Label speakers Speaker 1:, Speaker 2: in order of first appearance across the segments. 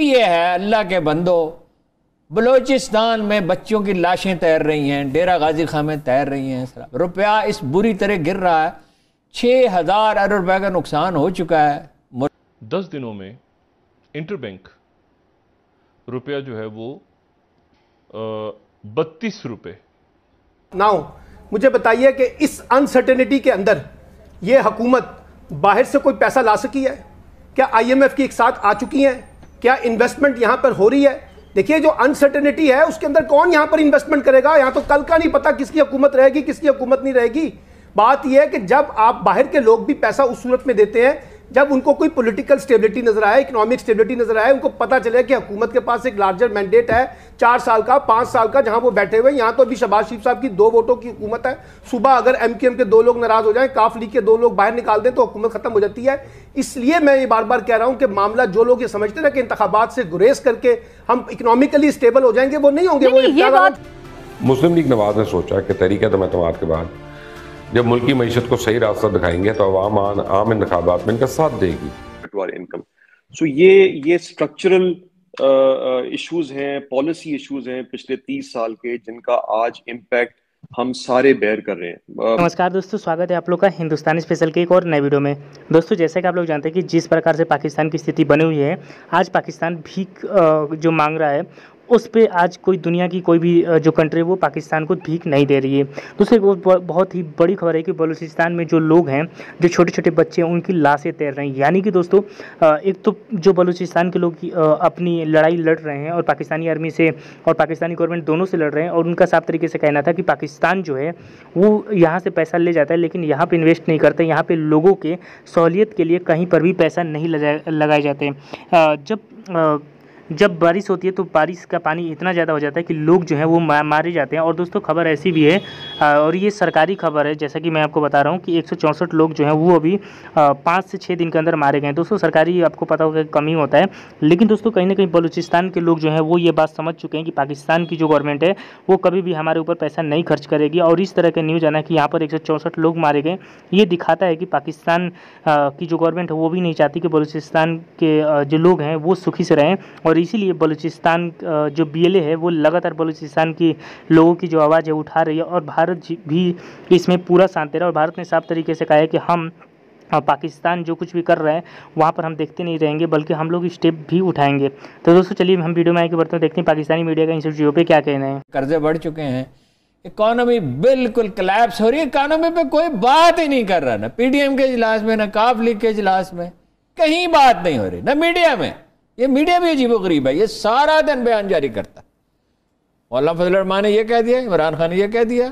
Speaker 1: ये है अल्लाह के बंदो बलोचिस्तान में बच्चों की लाशें तैर रही हैं डेरा गाजी खां में तैर रही हैं रुपया इस बुरी तरह गिर रहा है छः हज़ार अरब रुपये का नुकसान हो चुका है
Speaker 2: दस दिनों में इंटर बैंक रुपया जो है वो बत्तीस रुपये
Speaker 1: नाउ मुझे बताइए कि इस अनसर्टेनिटी के अंदर ये हकूमत बाहर से कोई पैसा ला सकी है क्या आईएमएफ की एक साथ आ चुकी हैं क्या इन्वेस्टमेंट यहाँ पर हो रही है देखिए जो अनसर्टेनिटी है उसके अंदर कौन यहाँ पर इन्वेस्टमेंट करेगा यहाँ तो कल का नहीं पता किसकी हुकूमत रहेगी किसकी हुकूमत नहीं रहेगी बात यह है कि जब आप बाहर के लोग भी पैसा उस सूरत में देते हैं जब उनको कोई पॉलिटिकल स्टेबिलिटी नजर आए इकोनॉमिक स्टेबिलिटी नजर आए उनको पता चले कि हुकूमत के पास एक लार्जर मैंडेट है चार साल का पांच साल का जहां वो बैठे हुए यहां तो अभी शबाज शरीफ साहब की दो वोटों की हुकूमत है सुबह अगर एम के दो लोग नाराज हो जाए काफ लीग के दो लोग बाहर निकाल दें तो हुकूमत खत्म हो जाती है इसलिए मैं ये बार बार कह रहा हूं कि मामला जो लोग ये समझते ना कि इंतबात से गुरेज करके हम इकोनॉमिकली स्टेबल हो जाएंगे वो नहीं होंगे वो
Speaker 2: मुस्लिम लीग नवाज ने सोचा कि तो तमात के बाद जब मुल्की मीशत को सही रास्ता दिखाएंगे तो आवाम आम इंतबात में इनका साथ देगी इनकम सो ये ये स्ट्रक्चरल इश्यूज uh, uh, हैं पॉलिसी इश्यूज हैं पिछले तीस साल के जिनका आज इम्पैक्ट हम सारे बैर कर रहे हैं uh, नमस्कार
Speaker 3: दोस्तों स्वागत है आप लोग का हिंदुस्तानी स्पेशल के एक और नए वीडियो में दोस्तों जैसे कि आप लोग जानते हैं कि जिस प्रकार से पाकिस्तान की स्थिति बनी हुई है आज पाकिस्तान भीख जो मांग रहा है उस पर आज कोई दुनिया की कोई भी जो कंट्री है वो पाकिस्तान को भीख नहीं दे रही है दूसरी बहुत ही बड़ी खबर है कि बलूचिस्तान में जो लोग हैं जो छोटे छोटे बच्चे हैं उनकी लाशें तैर रही हैं यानी कि दोस्तों एक तो जो बलूचिस्तान के लोग अपनी लड़ाई लड़ रहे हैं और पाकिस्तानी आर्मी से और पाकिस्तानी गवर्नमेंट दोनों से लड़ रहे हैं और उनका साफ तरीके से कहना था कि पाकिस्तान जो है वो यहाँ से पैसा ले जाता है लेकिन यहाँ पर इन्वेस्ट नहीं करते यहाँ पर लोगों के सहूलियत के लिए कहीं पर भी पैसा नहीं लगाए जाते जब जब बारिश होती है तो बारिश का पानी इतना ज़्यादा हो जाता है कि लोग जो है वो मारे जाते हैं और दोस्तों खबर ऐसी भी है और ये सरकारी खबर है जैसा कि मैं आपको बता रहा हूँ कि एक लोग जो हैं वो अभी पाँच से छः दिन के अंदर मारे गए दोस्तों सरकारी आपको पता होगा कम ही होता है लेकिन दोस्तों कहीं ना कहीं बलूचिस्तान के लोग जो हैं वो ये बात समझ चुके हैं कि पाकिस्तान की जो गवर्नमेंट है वो कभी भी हमारे ऊपर पैसा नहीं खर्च करेगी और इस तरह के न्यूज़ आना कि यहाँ पर एक लोग मारे गए ये दिखाता है कि पाकिस्तान की जो गवर्नमेंट है वो भी नहीं चाहती कि बलूचिस्तान के जो लोग हैं वो सुखी से रहें और और इसीलिए बलूचिस्तान जो बी है वो लगातार बलूचिस्तान की लोगों की जो आवाज़ है उठा रही है और भारत भी इसमें पूरा शांत रहा है और भारत ने साफ तरीके से कहा है कि हम और पाकिस्तान जो कुछ भी कर रहा है वहाँ पर हम देखते नहीं रहेंगे बल्कि हम लोग स्टेप भी उठाएंगे तो दोस्तों चलिए हम वीडियो में आए के बर्तन देखते हैं पाकिस्तानी मीडिया का इंस्टीट्यूट पे क्या कहना है कर्जे बढ़ चुके हैं
Speaker 1: इकोनॉमी बिल्कुल कलेप्स हो रही है इकोनॉमी पे कोई बात ही नहीं कर रहा ना पीडीएम के इजलास में ना काफ लीग के इजलास में कहीं बात नहीं हो रही ना मीडिया में ये मीडिया भी अजीब गरीब है ये सारा दिन बयान जारी करता है फजल फजलरमान ने यह कह दिया इमरान खान ने यह कह दिया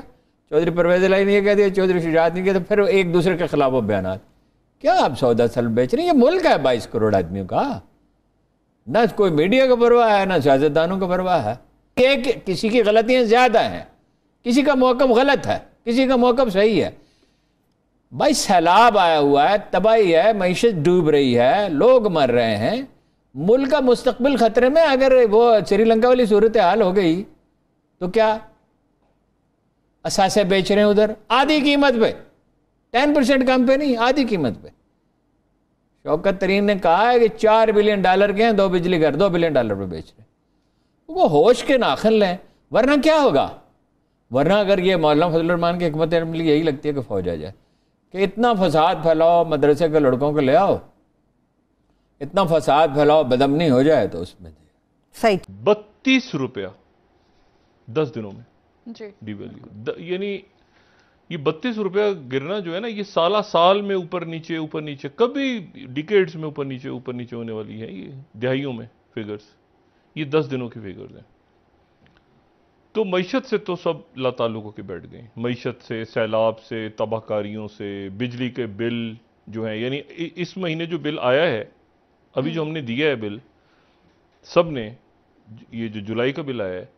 Speaker 1: चौधरी परवेज लाई ने यह कह दिया चौधरी शिजात ने कह दिया फिर एक दूसरे के खिलाफ वो बयान क्या आप सौदा सल बेच रहे हैं ये मुल्क है बाईस करोड़ आदमियों का ना कोई मीडिया का परवाह है ना सियासतदानों का परवाह है एक किसी की गलतियाँ ज़्यादा हैं किसी का मौक़ गलत है किसी का मौक़ सही है भाई सैलाब आया हुआ है तबाही है मीशत डूब रही है लोग मर रहे हैं मुल्क का मुस्तबिल ख़तरे में अगर वो श्रीलंका वाली सूरत हाल हो गई तो क्या असासे बेच रहे हैं उधर आधी कीमत पे टेन परसेंट कम पे नहीं आधी कीमत पे शौकत तरीन ने कहा है कि चार बिलियन डॉलर के हैं दो बिजली घर दो बिलियन डॉलर पे बेच रहे हैं तो वो होश के नाखन लें वरना क्या होगा वरना अगर ये मौलाना फजलरमान की हमत यही लगती है कि फौज आ जाए कि इतना फसाद फैलाओ मदरसे के लड़कों को ले आओ इतना फसाद फैलाओ नहीं हो जाए तो
Speaker 2: उसमें सही बत्तीस रुपया दस दिनों में जी यानी ये बत्तीस रुपया गिरना जो है ना ये साला साल में ऊपर नीचे ऊपर नीचे कभी डिकेट्स में ऊपर नीचे ऊपर नीचे होने वाली है ये दिहाइयों में फिगर्स ये दस दिनों की फिगर्स हैं तो मीशत से तो सब लातालुकों के बैठ गए मीशत से सैलाब से तबाहकारियों से बिजली के बिल जो है यानी इस महीने जो बिल आया है अभी जो हमने दिया है बिल सब ने ये जो जुलाई का बिल आया है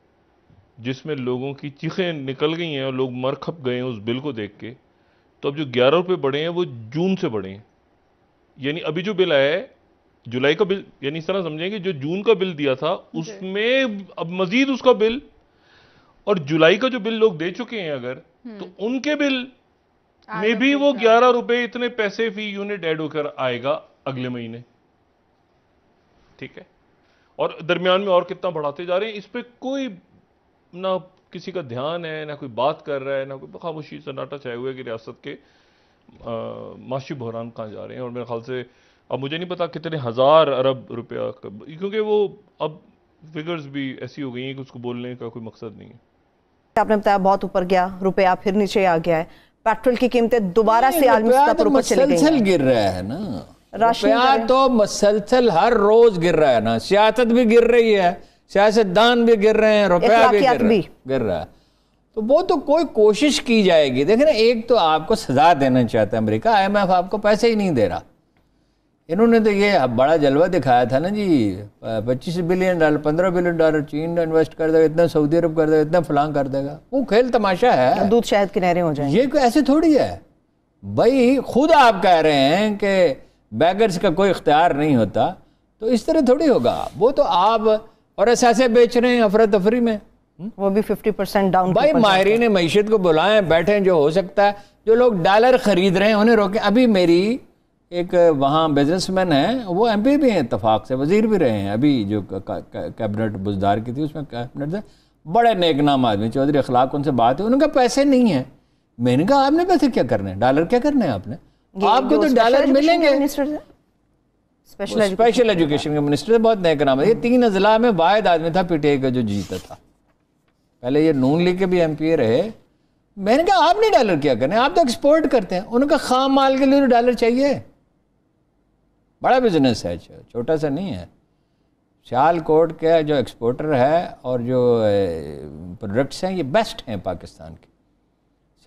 Speaker 2: जिसमें लोगों की चीखें निकल गई हैं और लोग मर खप गए हैं उस बिल को देख के तो अब जो ग्यारह रुपये बढ़े हैं वो जून से बढ़े हैं यानी अभी जो बिल आया है जुलाई का बिल यानी इस तरह समझेंगे जो जून का बिल दिया था उसमें अब मजीद उसका बिल और जुलाई का जो बिल लोग दे चुके हैं अगर तो हम्म। उनके बिल में भी वो ग्यारह रुपए इतने पैसे फी यूनिट एड होकर आएगा अगले महीने ठीक है और दरमियान में और कितना बढ़ाते जा रहे हैं इस पर कोई ना किसी का ध्यान है ना कोई बात कर रहा है ना कोई खामोशी सन्नाटा छाए हुए कि रियासत के माशी बहरान कहाँ जा रहे हैं और मेरे ख्याल से अब मुझे नहीं पता कितने हज़ार अरब रुपया क्योंकि वो अब फिगर्स भी ऐसी हो गई हैं कि उसको बोलने का कोई मकसद नहीं है
Speaker 1: आपने बताया बहुत ऊपर गया रुपया फिर नीचे आ गया है पेट्रोल की कीमतें दोबारा से आलमी स्तर पर तो ऊपर चली गई गिर रहा है ना रुपया तो मसलसल हर रोज गिर रहा है ना सियासत भी गिर रही है सियासतदान भी गिर रहे हैं रुपया भी गिर, भी गिर रहा है तो वो तो कोई कोशिश की जाएगी देखे ना एक तो आपको सजा देना चाहता है अमेरिका आईएमएफ आपको पैसे ही नहीं दे रहा इन्होंने तो ये बड़ा जलवा दिखाया था ना जी पच्चीस बिलियन डॉलर पंद्रह बिलियन डॉलर चीन इन्वेस्ट तो कर देगा इतना सऊदी अरब कर देगा इतना फलांग कर देगा वो खेल तमाशा है दूध शायद किनारे हो जाए ये ऐसे थोड़ी है भाई खुद आप कह रहे हैं कि बैगर्स का कोई इख्तियार नहीं होता तो इस तरह थोड़ी होगा वो तो आप और ऐसे ऐसे बेच रहे हैं अफरा तफरी में हुँ? हम्म? वो भी फिफ्टी परसेंट डाउन भाई माहरीन मीशत को बुलाएं बैठें जो हो सकता है जो लोग डॉलर खरीद रहे हैं उन्हें रोके अभी मेरी एक वहाँ बिजनेसमैन है वो एम पी भी हैं इतफाक़ से वजीर भी रहे हैं अभी जो कैबिनेट बुजदार की थी उसमें कैबिनेट से बड़े नेक नाम आदमी चौधरी अखलाक उनसे बात है उनका पैसे नहीं है मैंने कहा आपने पैसे क्या करने हैं डॉलर क्या करने हैं आपने आपको तो डॉलर मिलेंगे स्पेशल एजुकेशन के मिनिस्टर बहुत नए नाम है ये तीन अजला में वायद आदमी था पीटीआई का जो जीता था पहले ये नून लीग के भी एम रहे मैंने कहा आप नहीं डॉलर क्या करें आप तो एक्सपोर्ट करते हैं उनका खाम माल के लिए डॉलर तो चाहिए बड़ा बिजनेस है छोटा सा नहीं है शालकोट के जो एक्सपोर्टर है और जो प्रोडक्ट्स हैं ये बेस्ट हैं पाकिस्तान के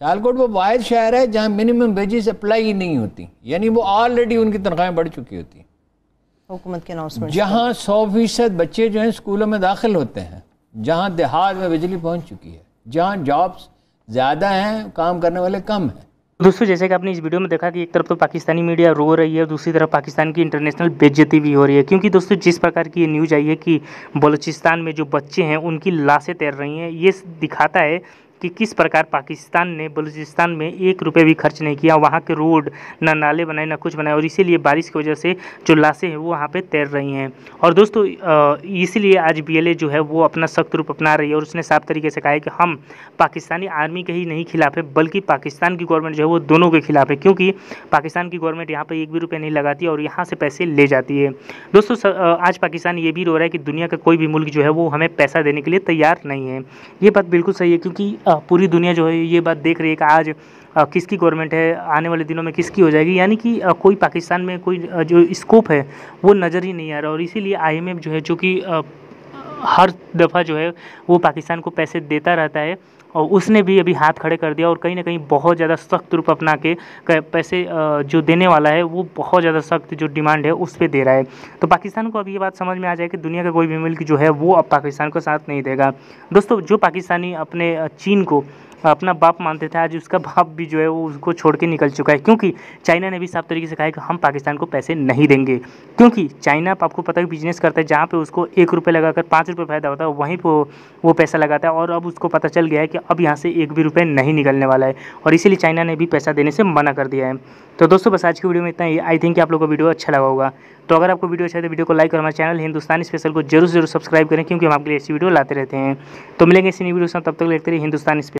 Speaker 1: सियालकोट वो वाद शहर है जहाँ मिनिमम वेजेस अप्लाई ही नहीं होती यानी वो ऑलरेडी उनकी तनख्वाहें बढ़ चुकी होती
Speaker 3: हैं
Speaker 1: जहाँ सौ फीसद बच्चे जो हैं स्कूलों में दाखिल होते हैं जहाँ देहात में बिजली पहुँच चुकी है जहाँ जॉब्स ज़्यादा हैं काम करने वाले कम हैं
Speaker 3: दोस्तों जैसे कि आपने इस वीडियो में देखा कि एक तरफ तो पाकिस्तानी मीडिया रो रही है और दूसरी तरफ पाकिस्तान की इंटरनेशनल बेज्जती भी हो रही है क्योंकि दोस्तों जिस प्रकार की ये न्यूज़ आई है कि बलूचिस्तान में जो बच्चे हैं उनकी लाशें तैर रही हैं ये दिखाता है कि किस प्रकार पाकिस्तान ने बलूचिस्तान में एक रुपये भी खर्च नहीं किया वहाँ के रोड ना नाले बनाए ना कुछ बनाए और इसीलिए बारिश की वजह से जो लाशें हैं वो वहाँ पर तैर रही हैं और दोस्तों इसीलिए आज बी जो है वो अपना सख्त रूप अपना रही है और उसने साफ तरीके से कहा है कि हम पाकिस्तानी आर्मी के ही नहीं खिलाफ है बल्कि पाकिस्तान की गवर्नमेंट जो है वो दोनों के खिलाफ है क्योंकि पाकिस्तान की गवर्नमेंट यहाँ पर एक भी रुपये नहीं लगाती और यहाँ से पैसे ले जाती है दोस्तों आज पाकिस्तान ये भी रो रहा है कि दुनिया का कोई भी मुल्क जो है वो हमें पैसा देने के लिए तैयार नहीं है ये बात बिल्कुल सही है क्योंकि पूरी दुनिया जो है ये बात देख रही है कि आज किसकी गवर्नमेंट है आने वाले दिनों में किसकी हो जाएगी यानी कि कोई पाकिस्तान में कोई जो स्कोप है वो नज़र ही नहीं आ रहा और इसीलिए आई जो है चूँकि हर दफ़ा जो है वो पाकिस्तान को पैसे देता रहता है और उसने भी अभी हाथ खड़े कर दिया और कहीं ना कहीं बहुत ज़्यादा सख्त रूप अपना के पैसे जो देने वाला है वो बहुत ज़्यादा सख्त जो डिमांड है उस पर दे रहा है तो पाकिस्तान को अभी ये बात समझ में आ जाए कि दुनिया का कोई भी मुल्क जो है वो अब पाकिस्तान को साथ नहीं देगा दोस्तों जो पाकिस्तानी अपने चीन को अपना बाप मानते थे आज उसका बाप भी जो है वो उसको छोड़ के निकल चुका है क्योंकि चाइना ने भी साफ तरीके से कहा है कि हम पाकिस्तान को पैसे नहीं देंगे क्योंकि चाइना आपको पता है बिजनेस करता है जहाँ पर उसको एक रुपये लगाकर पाँच रुपये फायदा होता है वहीं पर वो पैसा लगाता है और अब उसको पता चल गया है कि अब यहाँ से एक भी रुपये नहीं निकलने वाला है और इसीलिए चाइना ने भी पैसा देने से मना कर दिया है तो दोस्तों बस आज की वीडियो में इतना ही आई थिंक आप लोगों को वीडियो अच्छा लगा होगा तो अगर आपको वीडियो अच्छा है तो वीडियो को लाइक और हमारे चैनल हिंदुस्तानी स्पेशल को जरूर जरूर सब्सक्राइब करें क्योंकि हम आपके लिए ऐसी वीडियो लाते रहते हैं तो मिलेंगे इसी वीडियो से तब तक लेते रहिए हिंदुस्तानी